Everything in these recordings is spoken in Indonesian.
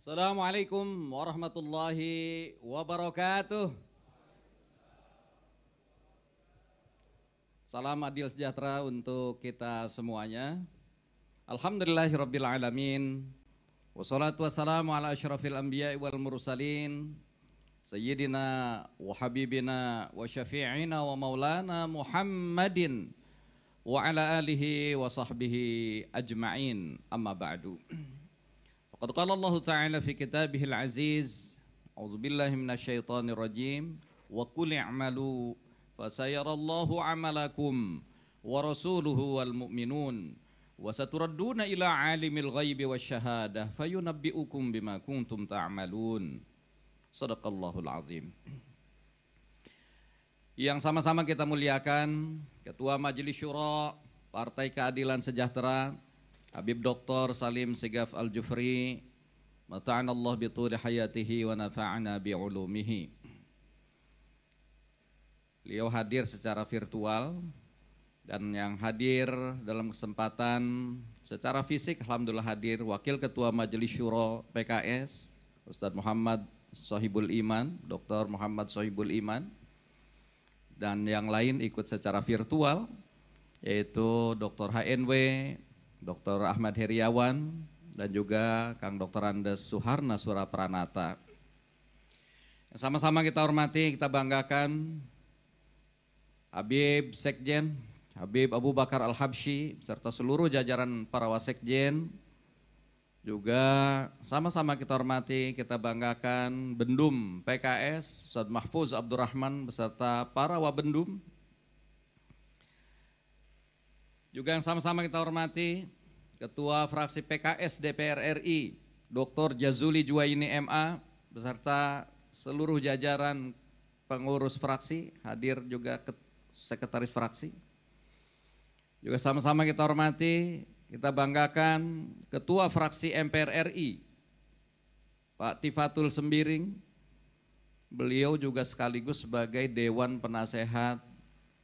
Assalamualaikum warahmatullahi wabarakatuh. Salam adil sejahtera untuk kita semuanya. Alhamdulillahirrabbilalamin. Wassalatu wassalamu ala ashrafil anbiya wal mursalin Sayyidina wa habibina wa syafi'ina wa maulana Muhammadin Wa ala alihi wa sahbihi ajma'in amma ba'du وقد قال الله تعالى في كتابه العزيز أعوذ بالله من الشيطان الرجيم وقل اعملوا فسيرى الله عملكم ورسوله والمؤمنون وستردون إلى عالم الغيب والشهادة فينبئكم بما كنتم تعملون صدق الله العظيم yang sama-sama kita muliakan Ketua Majelis Syura Partai Keadilan Sejahtera Habib Dr. Salim Sigaf Al-Jufri Mata'ana Allah bituli hayatihi wa nafa'ana bi'ulumihi Beliau hadir secara virtual dan yang hadir dalam kesempatan secara fisik Alhamdulillah hadir Wakil Ketua Majelis Syuro PKS Ustadz Muhammad Sohibul Iman, Dr. Muhammad Sohibul Iman dan yang lain ikut secara virtual yaitu Dr. HNW, Dr. Ahmad Heriawan, dan juga Kang Dr. Andes Suharna Surapranata. Sama-sama kita hormati, kita banggakan Habib Sekjen, Habib Abu Bakar al habshi serta seluruh jajaran para wasekjen, juga sama-sama kita hormati, kita banggakan Bendum PKS, Ustaz Mahfuz Abdurrahman beserta para Wabendum, juga yang sama-sama kita hormati Ketua Fraksi PKS DPR RI Dr. Jazuli Juwaini MA beserta seluruh jajaran pengurus fraksi, hadir juga sekretaris fraksi. Juga sama-sama kita hormati, kita banggakan Ketua Fraksi MPR RI, Pak Tifatul Sembiring. Beliau juga sekaligus sebagai Dewan Penasehat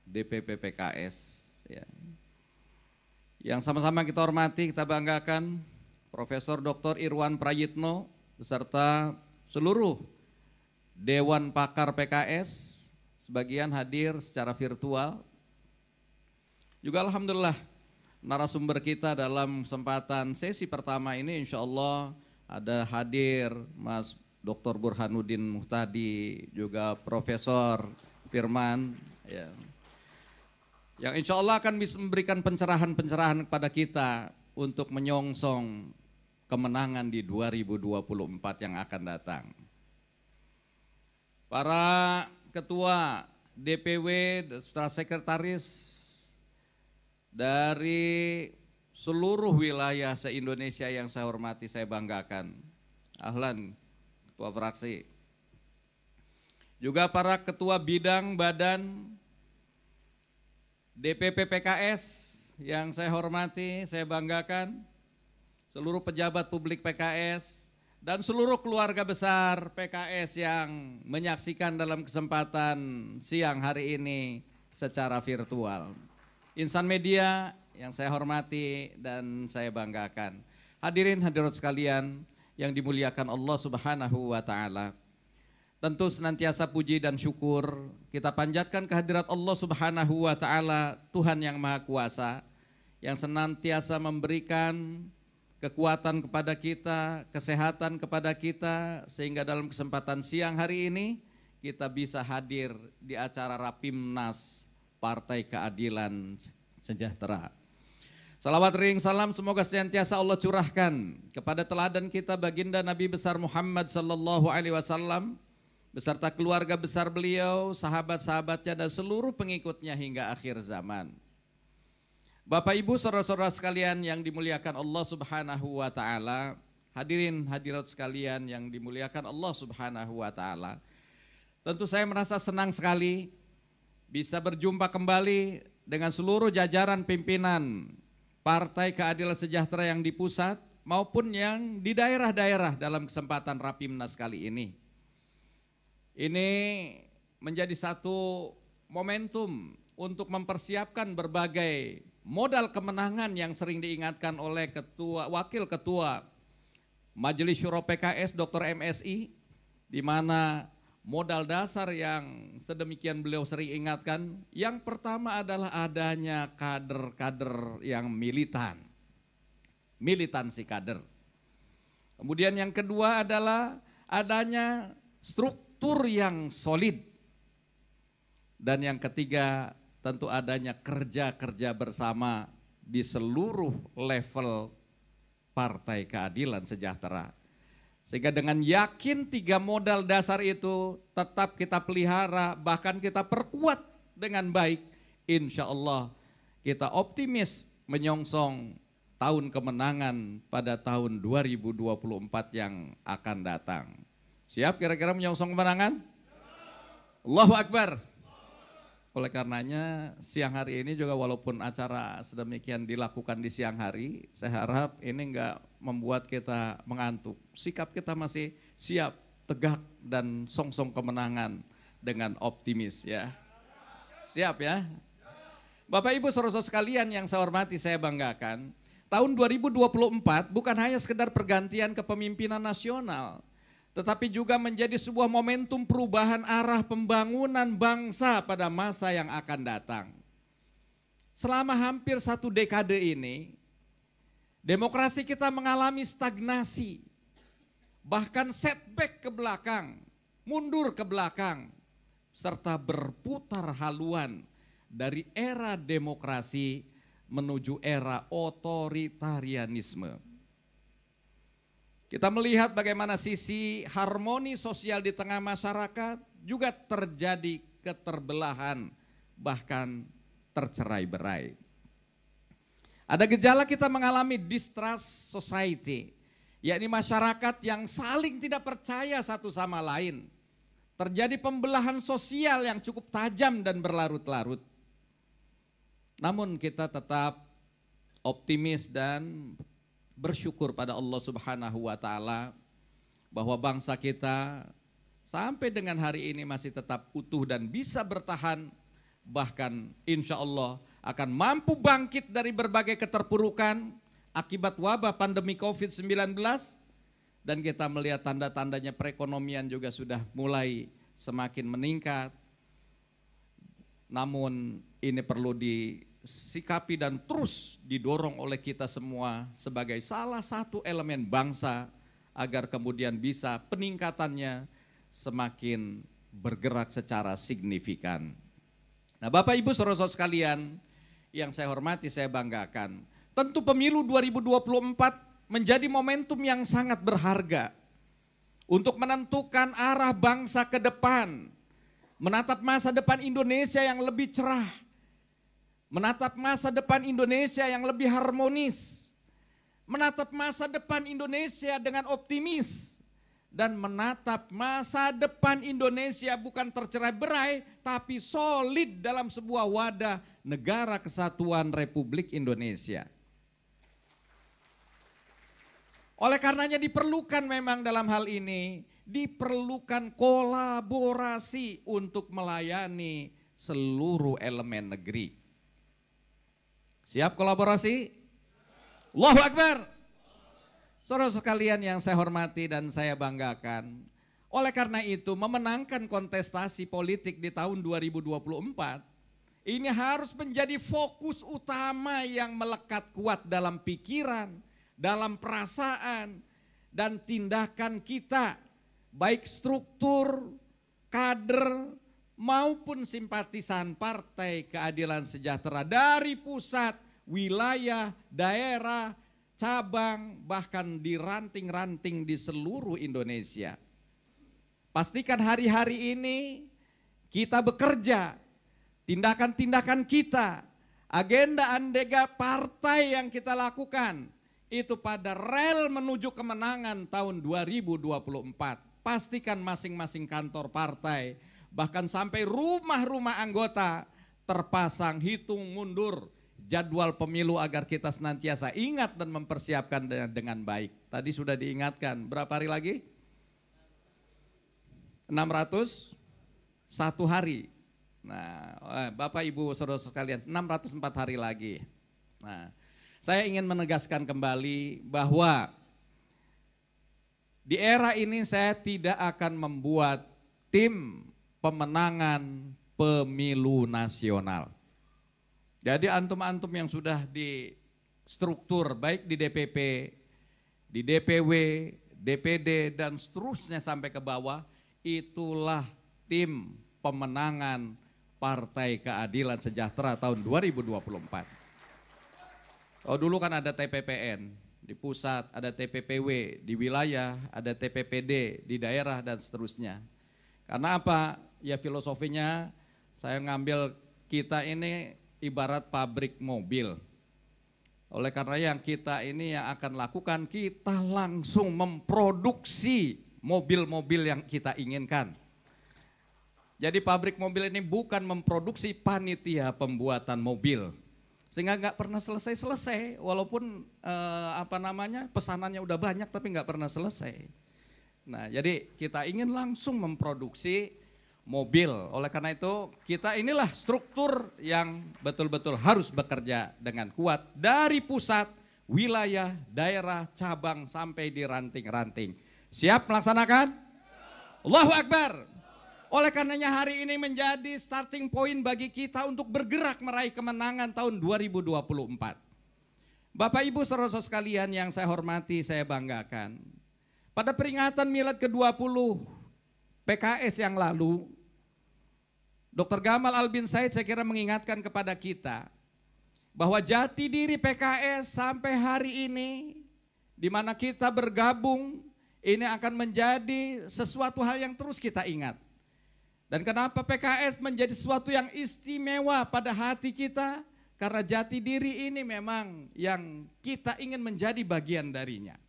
DPP PKS. Ya yang sama-sama kita hormati, kita banggakan Profesor Dr. Irwan Prayitno beserta seluruh Dewan Pakar PKS sebagian hadir secara virtual. Juga Alhamdulillah narasumber kita dalam kesempatan sesi pertama ini insya Allah ada hadir Mas Dr. Burhanuddin Muhtadi, juga Profesor Firman. Ya yang insya Allah akan bisa memberikan pencerahan-pencerahan kepada kita untuk menyongsong kemenangan di 2024 yang akan datang. Para ketua DPW, setelah sekretaris dari seluruh wilayah se-Indonesia yang saya hormati, saya banggakan. Ahlan, Ketua Fraksi. Juga para ketua bidang, badan, DPP PKS yang saya hormati, saya banggakan, seluruh pejabat publik PKS, dan seluruh keluarga besar PKS yang menyaksikan dalam kesempatan siang hari ini secara virtual. Insan media yang saya hormati dan saya banggakan. Hadirin hadirat sekalian yang dimuliakan Allah Subhanahu wa taala. Tentu senantiasa puji dan syukur kita panjatkan kehadirat Allah Subhanahu wa taala, Tuhan yang Maha Kuasa yang senantiasa memberikan kekuatan kepada kita, kesehatan kepada kita sehingga dalam kesempatan siang hari ini kita bisa hadir di acara Rapimnas Partai Keadilan Sejahtera. Salawat ring salam semoga senantiasa Allah curahkan kepada teladan kita baginda Nabi besar Muhammad sallallahu alaihi wasallam beserta keluarga besar beliau, sahabat-sahabatnya dan seluruh pengikutnya hingga akhir zaman. Bapak Ibu saudara-saudara sekalian yang dimuliakan Allah Subhanahu wa taala, hadirin hadirat sekalian yang dimuliakan Allah Subhanahu wa taala. Tentu saya merasa senang sekali bisa berjumpa kembali dengan seluruh jajaran pimpinan Partai Keadilan Sejahtera yang di pusat maupun yang di daerah-daerah dalam kesempatan Rapimnas kali ini. Ini menjadi satu momentum untuk mempersiapkan berbagai modal kemenangan yang sering diingatkan oleh ketua wakil ketua Majelis Syuro PKS Dr. MSI di mana modal dasar yang sedemikian beliau sering ingatkan yang pertama adalah adanya kader-kader yang militan. Militansi kader. Kemudian yang kedua adalah adanya struktur struktur yang solid. Dan yang ketiga, tentu adanya kerja-kerja bersama di seluruh level Partai Keadilan Sejahtera. Sehingga dengan yakin tiga modal dasar itu tetap kita pelihara, bahkan kita perkuat dengan baik. Insya Allah kita optimis menyongsong tahun kemenangan pada tahun 2024 yang akan datang. Siap kira-kira menyongsong kemenangan? Allahu Akbar. Oleh karenanya siang hari ini juga walaupun acara sedemikian dilakukan di siang hari, saya harap ini enggak membuat kita mengantuk. Sikap kita masih siap, tegak dan songsong kemenangan dengan optimis ya. Siap ya. Bapak Ibu saudara-saudara sekalian yang saya hormati saya banggakan, tahun 2024 bukan hanya sekedar pergantian kepemimpinan nasional, tetapi juga menjadi sebuah momentum perubahan arah pembangunan bangsa pada masa yang akan datang. Selama hampir satu dekade ini, demokrasi kita mengalami stagnasi, bahkan setback ke belakang, mundur ke belakang, serta berputar haluan dari era demokrasi menuju era otoritarianisme. Kita melihat bagaimana sisi harmoni sosial di tengah masyarakat juga terjadi keterbelahan, bahkan tercerai-berai. Ada gejala kita mengalami distrust society, yakni masyarakat yang saling tidak percaya satu sama lain. Terjadi pembelahan sosial yang cukup tajam dan berlarut-larut. Namun kita tetap optimis dan bersyukur pada Allah Subhanahu wa taala bahwa bangsa kita sampai dengan hari ini masih tetap utuh dan bisa bertahan bahkan insya Allah akan mampu bangkit dari berbagai keterpurukan akibat wabah pandemi COVID-19 dan kita melihat tanda-tandanya perekonomian juga sudah mulai semakin meningkat. Namun ini perlu di sikapi dan terus didorong oleh kita semua sebagai salah satu elemen bangsa agar kemudian bisa peningkatannya semakin bergerak secara signifikan. Nah, Bapak Ibu Saudara-saudara sekalian, yang saya hormati, saya banggakan. Tentu pemilu 2024 menjadi momentum yang sangat berharga untuk menentukan arah bangsa ke depan, menatap masa depan Indonesia yang lebih cerah menatap masa depan Indonesia yang lebih harmonis, menatap masa depan Indonesia dengan optimis, dan menatap masa depan Indonesia bukan tercerai berai, tapi solid dalam sebuah wadah negara kesatuan Republik Indonesia. Oleh karenanya diperlukan memang dalam hal ini, diperlukan kolaborasi untuk melayani seluruh elemen negeri. Siap kolaborasi? Allahu Akbar. Saudara sekalian yang saya hormati dan saya banggakan, oleh karena itu memenangkan kontestasi politik di tahun 2024 ini harus menjadi fokus utama yang melekat kuat dalam pikiran, dalam perasaan, dan tindakan kita, baik struktur, kader, maupun simpatisan Partai Keadilan Sejahtera dari pusat, wilayah, daerah, cabang, bahkan di ranting-ranting di seluruh Indonesia. Pastikan hari-hari ini kita bekerja, tindakan-tindakan kita, agenda-andega partai yang kita lakukan itu pada rel menuju kemenangan tahun 2024. Pastikan masing-masing kantor partai bahkan sampai rumah-rumah anggota terpasang hitung mundur jadwal pemilu agar kita senantiasa ingat dan mempersiapkan dengan baik. Tadi sudah diingatkan, berapa hari lagi? 600 satu hari. Nah, eh, Bapak Ibu Saudara sekalian, 604 hari lagi. Nah, saya ingin menegaskan kembali bahwa di era ini saya tidak akan membuat tim pemenangan pemilu nasional. Jadi antum-antum yang sudah di struktur baik di DPP, di DPW, DPD dan seterusnya sampai ke bawah itulah tim pemenangan Partai Keadilan Sejahtera tahun 2024. Oh dulu kan ada TPPN di pusat, ada TPPW di wilayah, ada TPPD di daerah dan seterusnya. Karena apa? Ya filosofinya saya ngambil kita ini ibarat pabrik mobil. Oleh karena yang kita ini yang akan lakukan, kita langsung memproduksi mobil-mobil yang kita inginkan. Jadi pabrik mobil ini bukan memproduksi panitia pembuatan mobil. Sehingga nggak pernah selesai-selesai, walaupun eh, apa namanya pesanannya udah banyak tapi nggak pernah selesai. Nah, jadi kita ingin langsung memproduksi mobil. Oleh karena itu, kita inilah struktur yang betul-betul harus bekerja dengan kuat dari pusat, wilayah, daerah, cabang sampai di ranting-ranting. Siap melaksanakan? Allahu Akbar. Oleh karenanya hari ini menjadi starting point bagi kita untuk bergerak meraih kemenangan tahun 2024. Bapak Ibu saudara sekalian yang saya hormati, saya banggakan. Pada peringatan milad ke-20 PKS yang lalu, Dr. Gamal Albin Said saya kira mengingatkan kepada kita bahwa jati diri PKS sampai hari ini di mana kita bergabung ini akan menjadi sesuatu hal yang terus kita ingat. Dan kenapa PKS menjadi sesuatu yang istimewa pada hati kita? Karena jati diri ini memang yang kita ingin menjadi bagian darinya.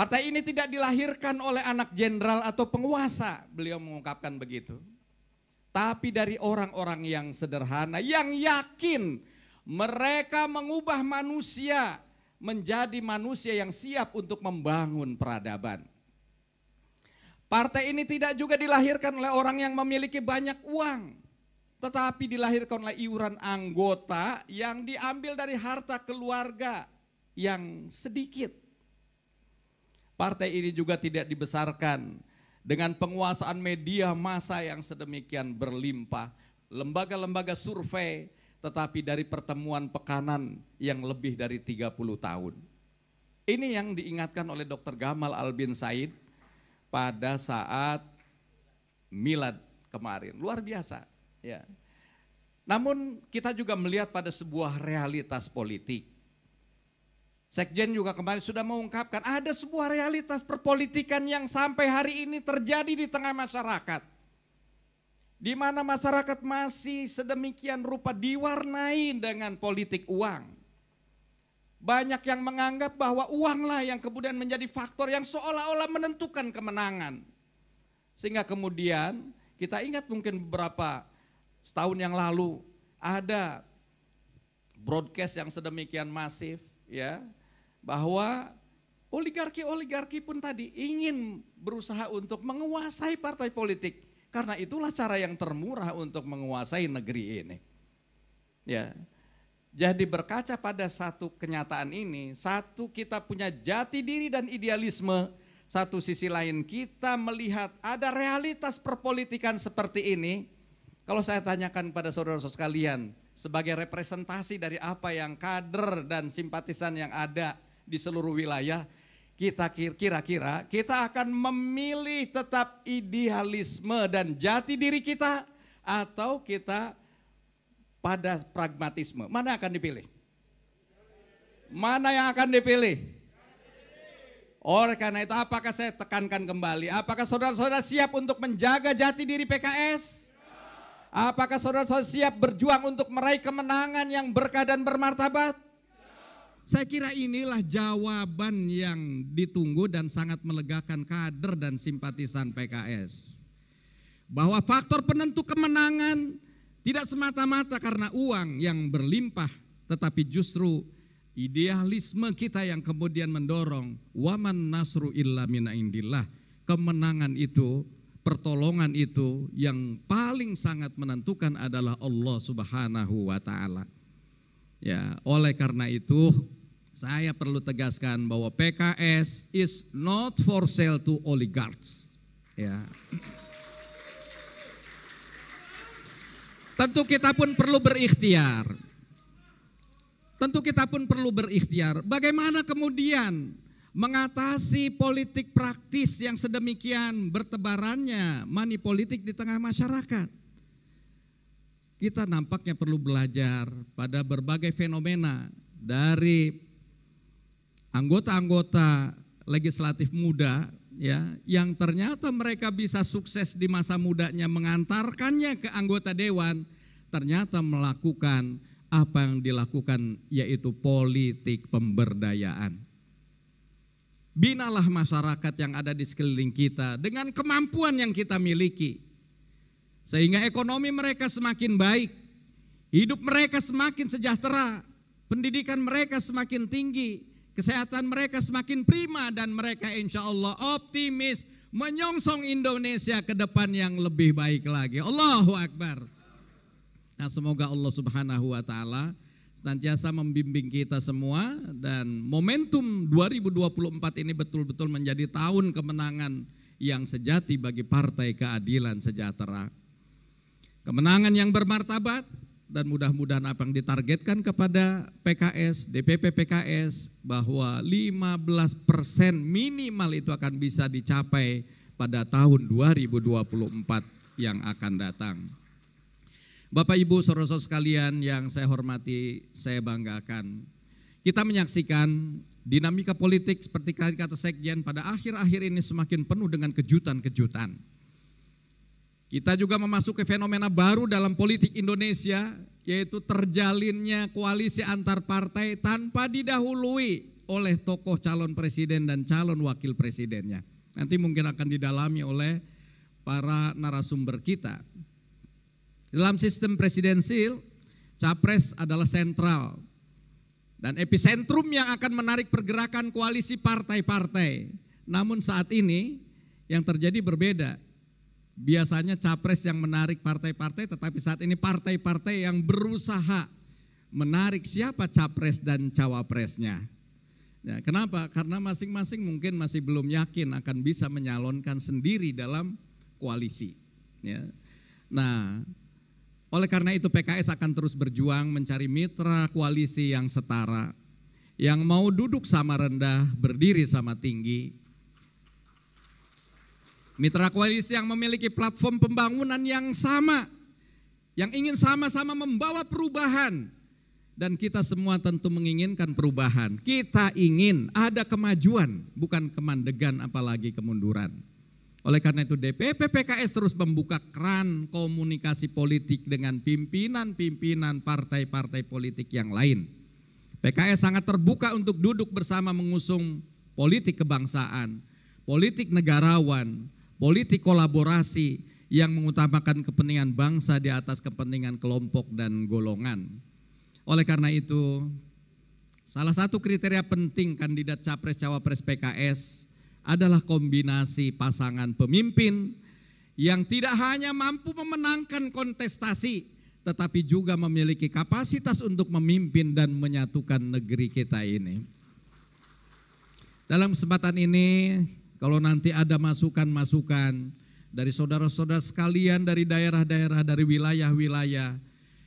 Partai ini tidak dilahirkan oleh anak jenderal atau penguasa, beliau mengungkapkan begitu. Tapi dari orang-orang yang sederhana, yang yakin mereka mengubah manusia menjadi manusia yang siap untuk membangun peradaban. Partai ini tidak juga dilahirkan oleh orang yang memiliki banyak uang, tetapi dilahirkan oleh iuran anggota yang diambil dari harta keluarga yang sedikit Partai ini juga tidak dibesarkan dengan penguasaan media massa yang sedemikian berlimpah, lembaga-lembaga survei, tetapi dari pertemuan pekanan yang lebih dari 30 tahun. Ini yang diingatkan oleh Dr. Gamal Albin Said pada saat milad kemarin. Luar biasa, ya. Namun kita juga melihat pada sebuah realitas politik Sekjen juga kemarin sudah mengungkapkan ada sebuah realitas perpolitikan yang sampai hari ini terjadi di tengah masyarakat. Di mana masyarakat masih sedemikian rupa diwarnai dengan politik uang. Banyak yang menganggap bahwa uanglah yang kemudian menjadi faktor yang seolah-olah menentukan kemenangan. Sehingga kemudian kita ingat mungkin beberapa setahun yang lalu ada broadcast yang sedemikian masif ya bahwa oligarki-oligarki pun tadi ingin berusaha untuk menguasai partai politik. Karena itulah cara yang termurah untuk menguasai negeri ini. Ya. Jadi berkaca pada satu kenyataan ini, satu kita punya jati diri dan idealisme, satu sisi lain kita melihat ada realitas perpolitikan seperti ini. Kalau saya tanyakan pada saudara-saudara sekalian, sebagai representasi dari apa yang kader dan simpatisan yang ada, di seluruh wilayah, kita kira-kira kita akan memilih tetap idealisme dan jati diri kita atau kita pada pragmatisme. Mana akan dipilih? Mana yang akan dipilih? Oleh karena itu apakah saya tekankan kembali, apakah saudara-saudara siap untuk menjaga jati diri PKS? Apakah saudara-saudara siap berjuang untuk meraih kemenangan yang berkah dan bermartabat? Saya kira inilah jawaban yang ditunggu dan sangat melegakan kader dan simpatisan PKS. Bahwa faktor penentu kemenangan tidak semata-mata karena uang yang berlimpah, tetapi justru idealisme kita yang kemudian mendorong waman nasru illa mina indillah. Kemenangan itu, pertolongan itu yang paling sangat menentukan adalah Allah Subhanahu wa taala. Ya, oleh karena itu saya perlu tegaskan bahwa PKS is not for sale to oligarchs. Ya. Tentu kita pun perlu berikhtiar. Tentu kita pun perlu berikhtiar. Bagaimana kemudian mengatasi politik praktis yang sedemikian bertebarannya mani politik di tengah masyarakat? kita nampaknya perlu belajar pada berbagai fenomena dari anggota-anggota legislatif muda ya yang ternyata mereka bisa sukses di masa mudanya mengantarkannya ke anggota dewan ternyata melakukan apa yang dilakukan yaitu politik pemberdayaan. Binalah masyarakat yang ada di sekeliling kita dengan kemampuan yang kita miliki sehingga ekonomi mereka semakin baik, hidup mereka semakin sejahtera, pendidikan mereka semakin tinggi, kesehatan mereka semakin prima dan mereka insya Allah optimis menyongsong Indonesia ke depan yang lebih baik lagi. Allahu Akbar. Nah semoga Allah subhanahu wa ta'ala senantiasa membimbing kita semua dan momentum 2024 ini betul-betul menjadi tahun kemenangan yang sejati bagi Partai Keadilan Sejahtera kemenangan yang bermartabat, dan mudah-mudahan apa yang ditargetkan kepada PKS, DPP PKS, bahwa 15 persen minimal itu akan bisa dicapai pada tahun 2024 yang akan datang. Bapak Ibu Saudara sekalian yang saya hormati, saya banggakan. Kita menyaksikan dinamika politik seperti kata Sekjen pada akhir-akhir ini semakin penuh dengan kejutan-kejutan kita juga memasuki fenomena baru dalam politik Indonesia, yaitu terjalinnya koalisi antar partai tanpa didahului oleh tokoh calon presiden dan calon wakil presidennya. Nanti mungkin akan didalami oleh para narasumber kita. Dalam sistem presidensil, capres adalah sentral dan epicentrum yang akan menarik pergerakan koalisi partai-partai. Namun saat ini yang terjadi berbeda biasanya capres yang menarik partai-partai, tetapi saat ini partai-partai yang berusaha menarik siapa capres dan cawapresnya. Ya, kenapa? Karena masing-masing mungkin masih belum yakin akan bisa menyalonkan sendiri dalam koalisi. Ya. Nah, oleh karena itu PKS akan terus berjuang mencari mitra koalisi yang setara, yang mau duduk sama rendah, berdiri sama tinggi, Mitra koalisi yang memiliki platform pembangunan yang sama, yang ingin sama-sama membawa perubahan. Dan kita semua tentu menginginkan perubahan. Kita ingin ada kemajuan, bukan kemandegan apalagi kemunduran. Oleh karena itu DPP PKS terus membuka keran komunikasi politik dengan pimpinan-pimpinan partai-partai politik yang lain. PKS sangat terbuka untuk duduk bersama mengusung politik kebangsaan, politik negarawan, politik kolaborasi yang mengutamakan kepentingan bangsa di atas kepentingan kelompok dan golongan. Oleh karena itu, salah satu kriteria penting kandidat capres-cawapres PKS adalah kombinasi pasangan pemimpin yang tidak hanya mampu memenangkan kontestasi, tetapi juga memiliki kapasitas untuk memimpin dan menyatukan negeri kita ini. Dalam kesempatan ini, kalau nanti ada masukan-masukan dari saudara-saudara sekalian dari daerah-daerah, dari wilayah-wilayah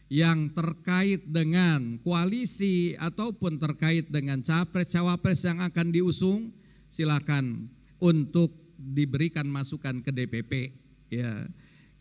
yang terkait dengan koalisi ataupun terkait dengan capres-cawapres yang akan diusung, silakan untuk diberikan masukan ke DPP. Ya.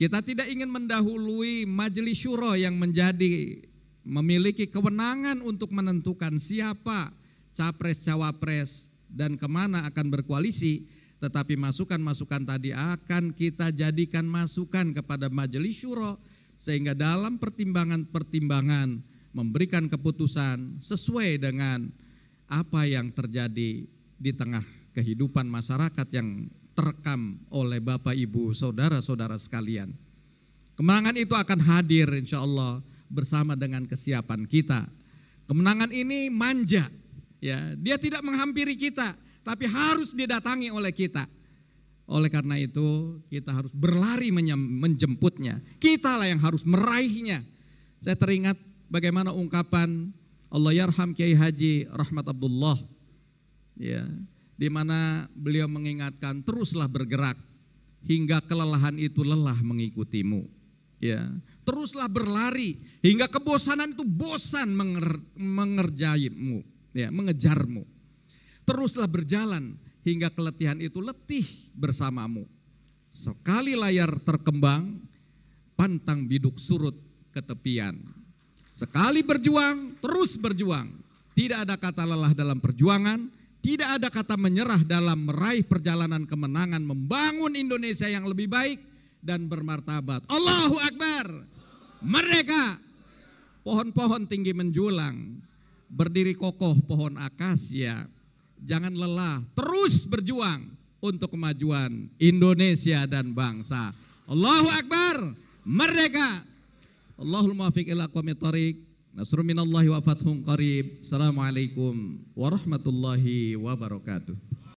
Kita tidak ingin mendahului majelis syuro yang menjadi memiliki kewenangan untuk menentukan siapa capres cawapres dan kemana akan berkoalisi tetapi masukan-masukan tadi akan kita jadikan masukan kepada majelis syuro sehingga dalam pertimbangan-pertimbangan memberikan keputusan sesuai dengan apa yang terjadi di tengah kehidupan masyarakat yang terekam oleh Bapak Ibu saudara-saudara sekalian. Kemenangan itu akan hadir insya Allah bersama dengan kesiapan kita. Kemenangan ini manja, ya dia tidak menghampiri kita, tapi harus didatangi oleh kita. Oleh karena itu, kita harus berlari menjemputnya. Kitalah yang harus meraihnya. Saya teringat bagaimana ungkapan Allah yarham Kiai Haji Rahmat Abdullah. Ya, di mana beliau mengingatkan teruslah bergerak hingga kelelahan itu lelah mengikutimu. Ya, teruslah berlari hingga kebosanan itu bosan mengerjaimu, ya, mengejarmu teruslah berjalan hingga keletihan itu letih bersamamu. Sekali layar terkembang, pantang biduk surut ke tepian. Sekali berjuang, terus berjuang. Tidak ada kata lelah dalam perjuangan, tidak ada kata menyerah dalam meraih perjalanan kemenangan, membangun Indonesia yang lebih baik dan bermartabat. Allahu Akbar. Mereka! Pohon-pohon tinggi menjulang, berdiri kokoh pohon akasia jangan lelah, terus berjuang untuk kemajuan Indonesia dan bangsa. Allahu Akbar, merdeka. Allahul muafiq ila aqwamit thariq. Nasrun minallahi wa fathun qarib. Assalamualaikum warahmatullahi wabarakatuh.